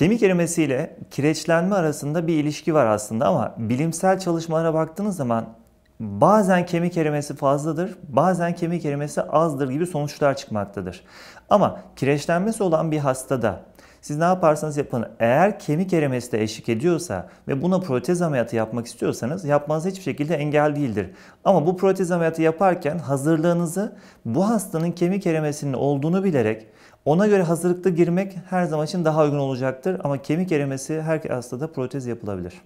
Kemik erimesiyle kireçlenme arasında bir ilişki var aslında ama bilimsel çalışmalara baktığınız zaman bazen kemik erimesi fazladır, bazen kemik erimesi azdır gibi sonuçlar çıkmaktadır. Ama kireçlenmesi olan bir hastada siz ne yaparsanız yapın. Eğer kemik erimesi de eşlik ediyorsa ve buna protez ameliyatı yapmak istiyorsanız yapmanız hiçbir şekilde engel değildir. Ama bu protez ameliyatı yaparken hazırlığınızı bu hastanın kemik erimesinin olduğunu bilerek ona göre hazırlıkta girmek her zaman için daha uygun olacaktır. Ama kemik erimesi her hastada protez yapılabilir.